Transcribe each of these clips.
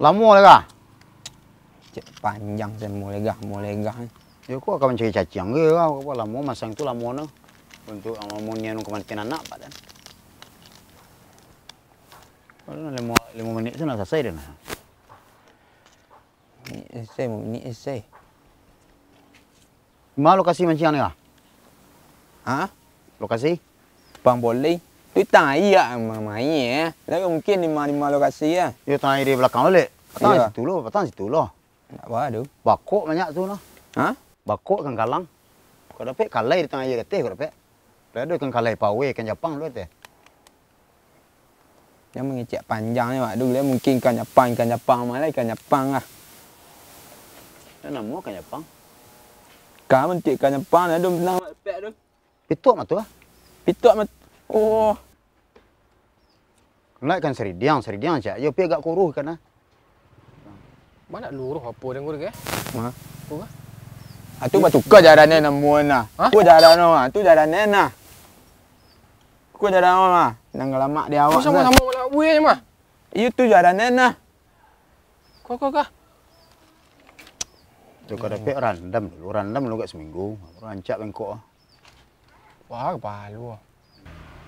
Lama lah kah? Cik panjang saya mulegah, mulegah ni. Yo, ya, aku akan mencari cacing ke kah? Apa masang tu itu lama ni. Untuk amamunya nak kematian anak, Pak Dan. Kalau nak lima, lima minit tu nak selesai deh nak. Ini esai, ini esai. Mana lokasi mancing ni kah? Ha? Lokasi? Bang boleh. Tu tai ya mamai eh. Lagi mungkin di mana-mana lokasi ya. Dia tai lah eh. di eh. belakang balik. Patang ya. situ lo, patang situ lo. Tak apa tu. Bakok banyak tu lah. Ha? Bakok kan galang. Kau dapat kalai di tengah air kata kau dapat. Kau ada kan kalai pawe kan Jepang lo kata. Dia mengecek panjang ni ya, waktu dia mungkin kan Jepang kan Jepang malah kan Jepang lah. Dia nama kan Jepang. Kau mentik kan Jepang ada benang tak dapat tu. Pitok mah tu lah. Pitok mah Oh. Nak kan seri diang, seri diang cak. Yo pi agak kuruh kan ah. Mana luruh apa dengan eh? kuruh eh? Ah. Ha. Apa ke? Atu batu ke jarane nan muana. Ha? Ku jarane ah, tu jarane nah. Ku jarane ah, nan ngelamak ah. ah. dia awak. Sama sama wala buih eh, ni mah. Iyo tu jarane nah. Ko ko ka. Tu kada pek random, random lu gak seminggu. Rancak bengkok ah. Wah, kepala lu ah.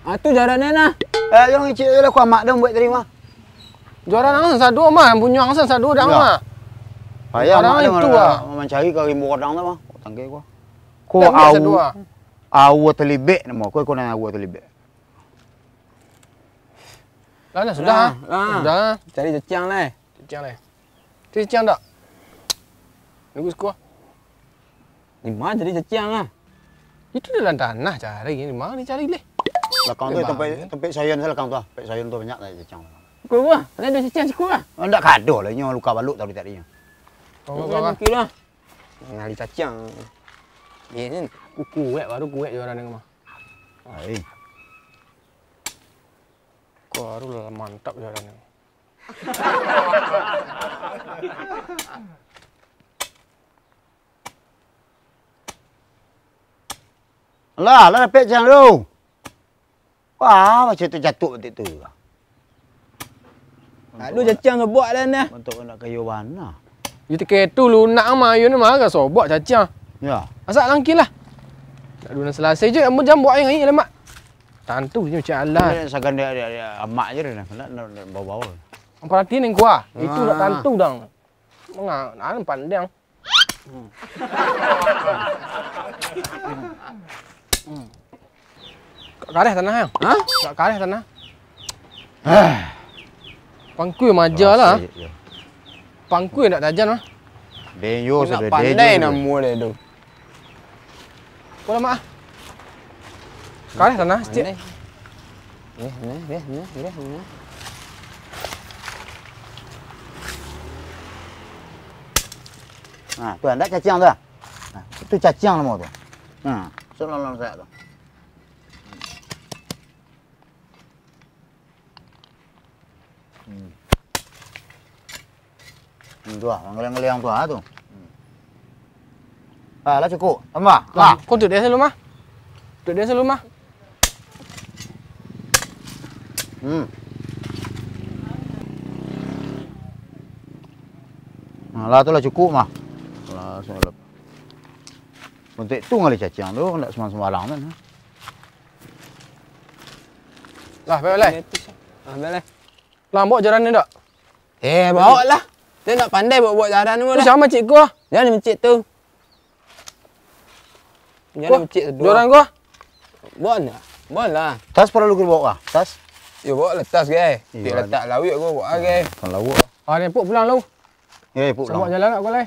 Ah tu jaran dia nah. Eh jangan cik lah kuat mak kan dah buat terima. Jaran nang satu mah yang bunyi angsa satu dah ya. mah. Payah mak dah tu ah. Memang cari ke rimbu kadang tu mah. Tangkai gua. Ku au. Au terlibat nama ku kena au terlibat. Lah dah sudah. Lah, ah. lah. Sudah. Ah. Cari cecang leh, lah, Cecang leh. Cecang tak? Nunggu sekua. Lima jadi cecang ah. Itu dalam tanah cari. ni, Lima ni cari leh. Belakang tu tempat tempat sayon saya belakang tu ah. Tempat sayon tu banyak lah lah. lah. oh, tak cecang. Kau gua, ada ada cecang siku ah. Ndak kado lah nya luka balut tadi tadi. Kau gua lah, Kira. Ngali cecang. Ya ni kuku wek baru kuek jualan dengan mah. Hai. Kau baru lah mantap jualan ni. Lah, lah pecah dulu. Faham macam lah tu jatuh betul tu. Lalu cacang tu buat dah nah. Untuk nak kayu warna. Dia tak tu lunak ama you ni marah so buat cacang. Ya. Asal lah. Tak nak selesai je ambo jam buat air lemak. Tantu je macam alat. Ya, Sagan dia, dia, dia amak je dah nak bawa-bawa. Apa nanti ni gua? Itu nak tantu dah. Mengang, nak pandang. Hmm. kareh tanah yang? Ha? Kat kareh tanah. Eh. Lah. Ah. Pangku yang lah, Ya. Pangku nak tajam lah. Benyo sudah dia. Pandai nak mula tu. Kau lemah. Kareh tanah sikit. Eh, ni, ni, ni, ni, ni. Ha, tu anda cacing tu. Kan? Ha, tu cacing lama tu. Ha, selalu lama saya tu. Hmm, tu lah. Orang ngeliang tu lah ah, tu. Hmm. Ah, lah cukup. Amba, lah. Kau duduk dia selalu mah. Duduk dia selalu mah. Hmm. Nah, lah tu lah cukup mah. Lah, semua lep. tu ngali cacing tu, nak semua semarang kan. Lah, baik-baik. Ah, ah baik-baik. Lah, jalan ni tak? Eh, bawa lah. Dia nak pandai buat-buat jaran tu lah. Sama cikgu lah. Jangan dia mencik tu. Jangan dia mencik tu. Jorang gua? Buat lah. Buat lah. Tas perlu lalu bawa lah. Tas? Ya, bawa lah tas guys. Ya, dia ya, letak lawik gua buat lah ya, guys. Kan lawik lah. Ah, repot pulang lalu. Ya, repot pulang. Sama jalan nak gua ah, lah.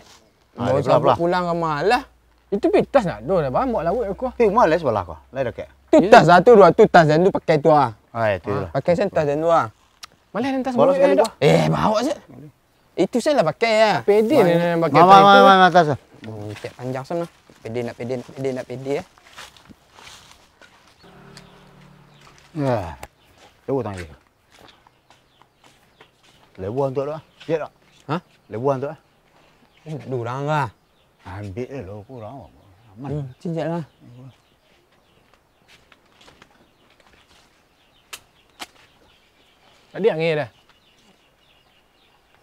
Mau sama pulang ke malah? Itu pi tas nak doh dah bang lawik aku. Pi eh, mahal lah sebelah aku. Lain dekat. Tu ya. tas satu dua tu tas dan tu pakai tu ah. Ha itu. Ah, pakai sentas tas dan tu ah. Malah nentas Eh bawa saja. Itu saya lah pakai ya. Ah. Pedi ni nak pakai. Mama mama mama mata sah. Bukit panjang sana. Pedi nak pedi nak pedi nak pedi eh. ya. Ya. Lebu tangi. Lebu untuk lah. Ya tak? Ha? Lebu untuk lah. Eh, Durang lah. Ambil lah lo kurang. Aman. Hmm, cincin lah. Tadi angin dah.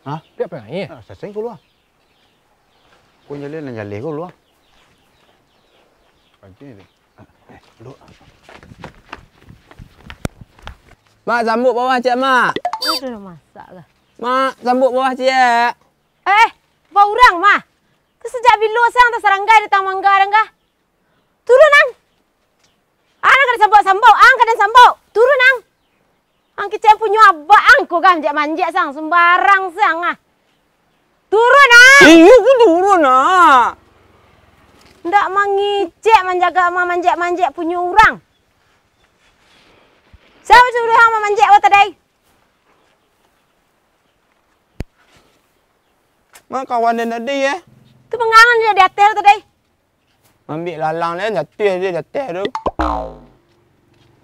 Ha? Dia apa? ni Ha, ah, saya sengkul lah. Kau nyalih dan nyalih kau lah. Pancing ni. lu. Ah, eh, duduk. Mak sambut bawah cik mak. Itu dah masak lah. Mak sambut bawah cik. Eh, bawa orang mak. Tu sejak bila sang tak serangga di taman mangga dan Turun nang. Anak ah, kena sambut sambut, ang dan sambut. Turun nang. Ang kecil punya apa ang kau kan jek manjek sang sembarang sang ah. Turun ah. Eh, itu ya turun ah. Ndak mangicek menjaga ama manjek-manjek punya orang. Siapa suruh hang manjek wa tadi? Ma kawan dan tadi ya. Tu pengangan eh? dia di atel tadi. Ambil lalang dia jatuh dia jatuh tu.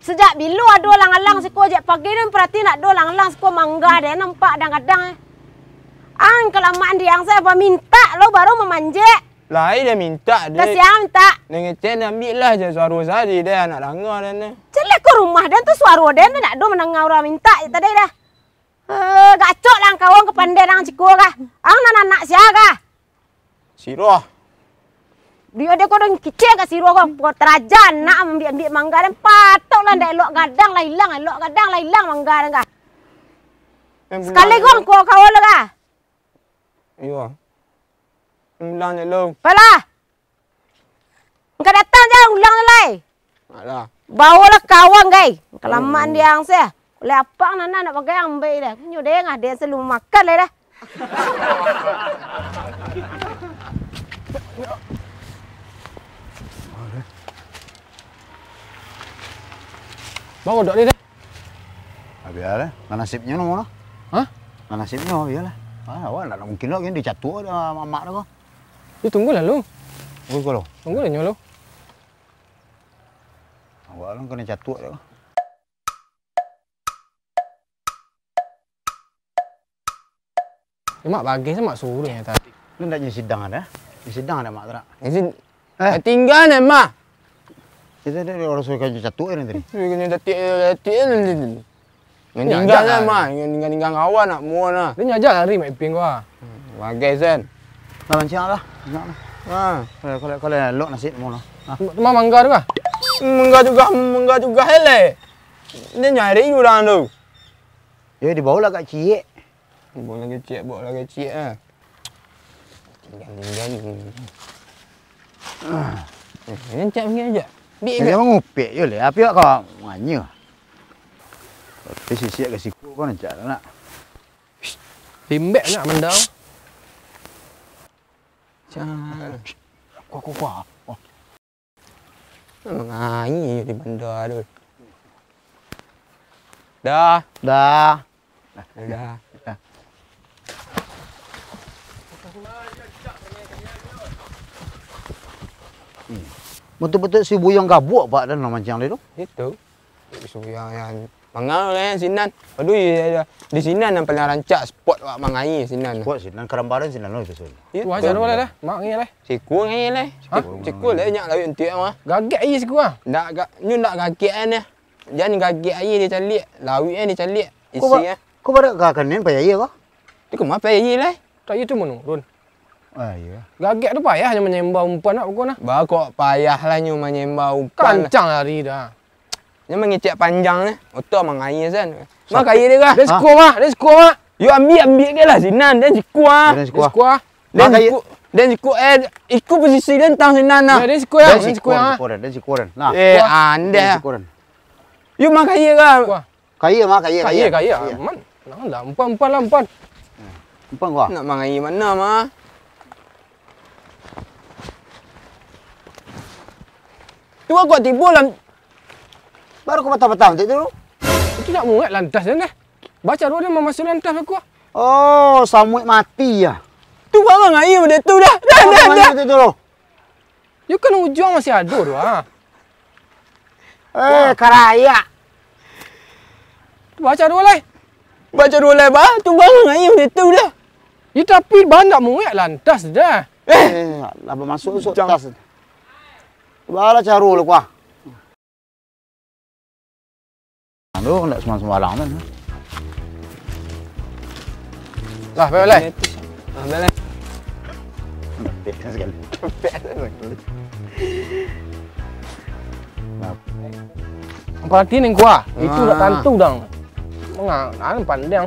Sejak bila ada lang-lang siku ajak pagi ni perhati nak ada lang-lang siku mangga dia nampak kadang-kadang eh. Ang kelamaan dia yang saya minta lo baru memanje. Lah, dia minta dia. Kasihan minta. Dengan cen ambil lah je suara sari dia nak langgar dia ni. Celik ke rumah dia tu suara dia ni nak ada menengah orang minta je tadi dah. Uh, gacok lah kawan kepandai dengan lah cikgu kah? Ang nak-nak siapa kah? Siroh. Dia ada kau kecil kat siru kau. Kau terajan nak ambil ambil mangga dan patutlah dah elok gadang lah hilang, elok gadang lah hilang mangga dan kah. Sekali gong kau kau lah kah. Iya. Ulang je lu. Baiklah. Kau datang je ulang je Baiklah. Ala. lah kawan gay. Kelamaan hmm. dia ang saya. Oleh apa nana nak pakai yang baik dah. Nyu dengah dia selalu makan lah dah. Baru dok dia. Ah biarlah. Mana eh. lah sipnya nak mana? Lah ha? Mana sipnya biarlah. Ah awak nak mungkin lah yang dicatu ada mamak dah. Dia tunggulah lu. Tunggu lah. lu. Tunggu lah lu. Awak lah kena catu dah. Eh, ya, mak bagi mak suruh yang tadi. Lu nak sidang ada? Eh? Di sidang ada mak tak? Izin. Eh. Tinggal ni mak. Kita dari orang suka jadi satu ini tadi. Suka jadi satu ni. tadi. Meninggal lah mah, meninggal meninggal kawan nak muat lah. Dia nyajak hari main ping gua. Hmm, Bagai sen. Kalau macam lah, Nak lah. Ah, kalau kalau kalau lok nasi mula. Ha. Mak mangga juga. Mangga juga, mangga juga hele. Eh. Ini nyari jualan tu. Ya di bawah lah kat cik. Bawa lagi cik, bawa lagi cik lah. Tinggal tinggal. Ini ah. eh, cik pergi ajak. Bik ke? Memang upik je lah. Apa kau manya? Tapi siap-siap ke siku kau nak cakap nak. Timbek nak mendau. Cakap. Kuah, kuah, kuah. Nah, ini di bandar tu. Dah. Dah. Dah. Betul-betul si buyang gabuk pak dan nama dia tu. Itu. Si buyang yang mengau lah, eh sinan. Aduh ya, ya, ya. di sinan yang paling rancak spot pak mangai sinan. Spot sinan kerambaran sinan lah, itu sini. Itu aja lo lah. Mak ngi lah. Sikul ngi lah. Sikul eh. lah eh, nyak lawi entik mah. Gagak ai sikul ah. Ndak gak nyu ndak gagak ai eh, ni. Jan gagak ai dia calik. Lawi ai dia calik. Isi ah. Ko ba, ko ba gak kanen payai ko. Tu ko mah payai lah. Tak itu mono, Ah, ya. Gaget tu payah hanya menyembah umpan nak lah, pukul lah. nak. Bakok payah lah nyu menyembah umpan. Lah. Kancang lari dah. Ni mengecek panjang ni. Otak mengayas kan. Mak kaya dia kah? Let's go mak, let's go mak. You ambil ambil ke lah Sinan dan siku ah. Dan siku ah. siku dan siku eh iku posisi dia tentang Sinan nah. Dan siku ya, dan siku ya. Dan siku ren. Nah. Eh anda. Yo mak kaya kah? Kaya mak kaya kaya. Kaya kaya. Man, nak lah umpan umpan lah umpan. Umpan kah? Nak mengayi mana mah? Tua gua tipu lah. Baru kau patah-patah nanti dulu. Itu nak muat lantas ni. Kan, eh? Baca dua dia memasuk lantas aku. Oh, Samuel mati ya. Tu kau orang air benda tu dah. Dah, dah, dah. Kau dulu. You kan ujung masih ada tu ah. Eh, karaya. Baca dulu leh, lah, Baca dulu leh bah. Tu kau orang air benda tu dah. You ya, tapi banyak muat lantas dah. Eh, eh lah, lah, masuk-masuk lantas. bala caru lu kwa lu ndak semua sembarangan lah bele lah bele Empat ini gua, itu udah tantu dong. Mengang, nah, pandang.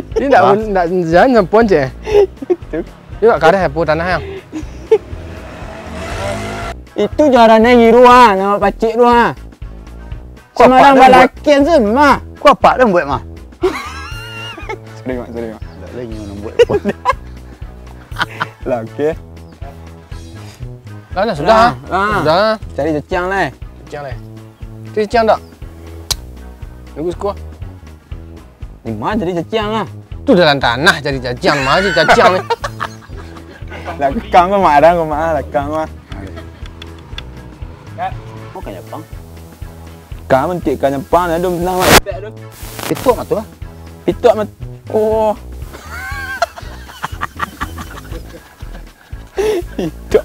Ini tak nak jalan dengan puan je. Eh? Eh? Itu. nak karah eh, apa tanah yang? Itu jarangnya hiru ha, nama pakcik tu ha. Semarang balakian semua. ma. Kau apa dah buat, mah? sorry, mak, sorry, mak. Tak lagi nak buat apa. lah, okey. Lah, sudah. Lah, sudah. Cari cecang lah. Cecang lah. Cari cecang tak? Bagus kuah. Di mana jadi jajang lah? Tu dalam tanah jadi jajang. Mana jadi jajang ni? Lekang kau marah kau marah. Lekang lah. Ya. Kau kan pang. Kau mesti kan pang. Ada benar lah. Itu apa tu Itu apa? Ah? Oh. Itu.